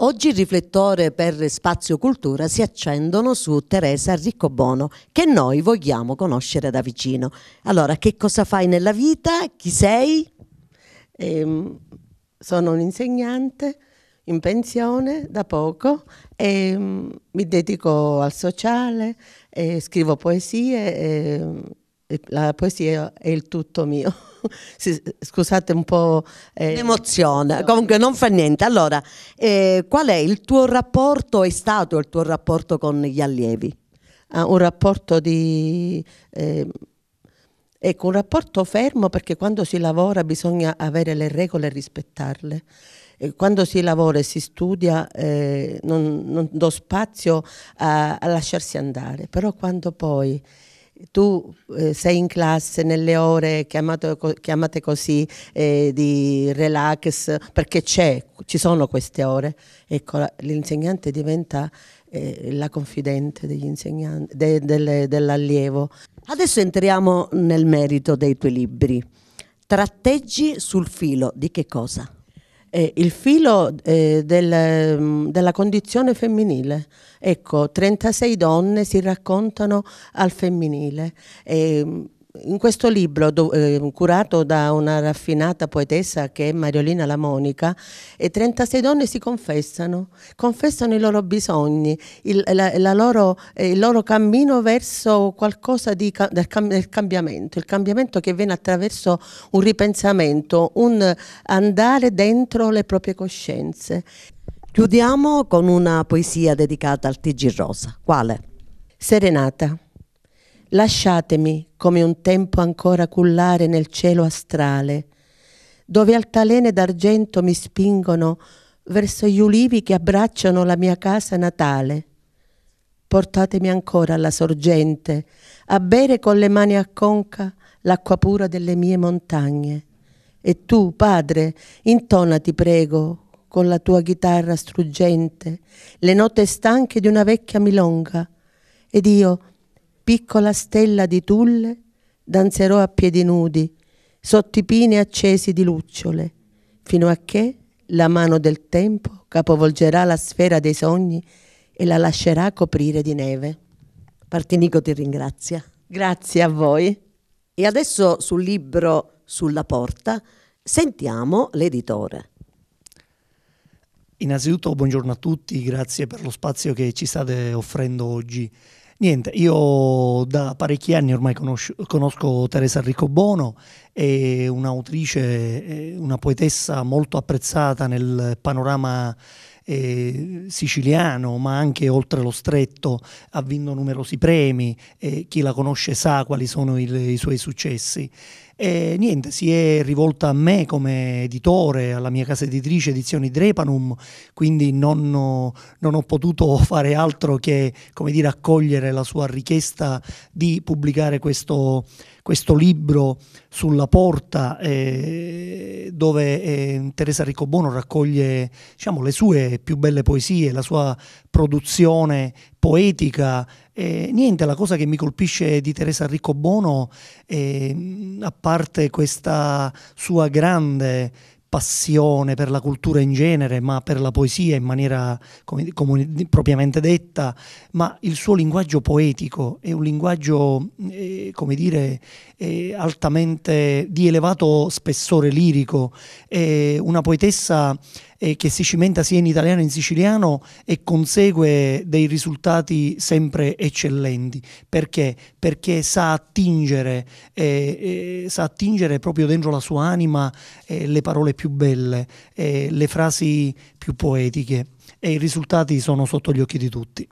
Oggi il riflettore per Spazio Cultura si accendono su Teresa Riccobono, che noi vogliamo conoscere da vicino. Allora, che cosa fai nella vita? Chi sei? Ehm, sono un insegnante in pensione da poco e mm, mi dedico al sociale, scrivo poesie, E, mm, la poesia è il tutto mio. scusate un po'. Eh, L'emozione, comunque non fa niente. Allora, eh, qual è il tuo rapporto, è stato il tuo rapporto con gli allievi? Ah, un rapporto di... Eh, ecco, un rapporto fermo perché quando si lavora bisogna avere le regole e rispettarle quando si lavora e si studia eh, non, non, do spazio a, a, lasciarsi andare, però quando poi tu eh, sei in classe nelle ore chiamato, chiamate così eh, di relax perché c'è, ci sono queste ore ecco l'insegnante diventa eh, la confidente de, delle, dell'allievo adesso entriamo nel merito dei tuoi libri tratteggi sul filo di che cosa? eh, il filo eh, del, mm, della condizione femminile. Ecco, 36 donne si raccontano al femminile. Eh, in questo libro do, eh, curato da una raffinata poetessa che è Mariolina La Monica, 36 donne si confessano, confessano i loro bisogni, il, la, la loro, eh, il loro cammino verso qualcosa di, del, del, cambiamento, il cambiamento che viene attraverso un ripensamento, un andare dentro le proprie coscienze. Chiudiamo con una poesia dedicata al TG Rosa. Quale? Serenata. Lasciatemi come un tempo ancora cullare nel cielo astrale, dove altalene d'argento mi spingono verso gli ulivi che abbracciano la mia casa natale. Portatemi ancora alla sorgente, a bere con le mani a conca l'acqua pura delle mie montagne. E tu, Padre, intonati, prego, con la tua chitarra struggente, le note stanche di una vecchia milonga. Ed io piccola stella di tulle danzerò a piedi nudi sotto i pini accesi di lucciole, fino a che la mano del tempo capovolgerà la sfera dei sogni e la lascerà coprire di neve. Partinico ti ringrazia. Grazie a voi. E adesso sul libro Sulla porta sentiamo l'editore. Innanzitutto buongiorno a tutti, grazie per lo spazio che ci state offrendo oggi. Niente, io da parecchi anni ormai conosco, conosco Teresa Riccobono, è un'autrice, una poetessa molto apprezzata nel panorama eh, siciliano, ma anche oltre lo stretto, ha vinto numerosi premi, eh, chi la conosce sa quali sono il, i suoi successi. E niente, si è rivolta a me come editore, alla mia casa editrice Edizioni Drepanum, quindi non, non ho potuto fare altro che dire, accogliere la sua richiesta di pubblicare questo, questo libro sulla porta eh, dove eh, Teresa Riccobono raccoglie diciamo, le sue più belle poesie, la sua produzione poetica. Eh, niente, la cosa che mi colpisce di Teresa Riccobono, mm, a parte questa sua grande passione per la cultura in genere, ma per la poesia in maniera come, come, propriamente detta, ma il suo linguaggio poetico è un linguaggio, mm, eh, come dire, eh, altamente di elevato spessore lirico, è una poetessa eh, che si cimenta sia in italiano che in siciliano e consegue dei risultati sempre eccellenti. Perché? Perché sa attingere, eh, eh, sa attingere proprio dentro la sua anima eh, le parole più belle, eh, le frasi più poetiche e i risultati sono sotto gli occhi di tutti.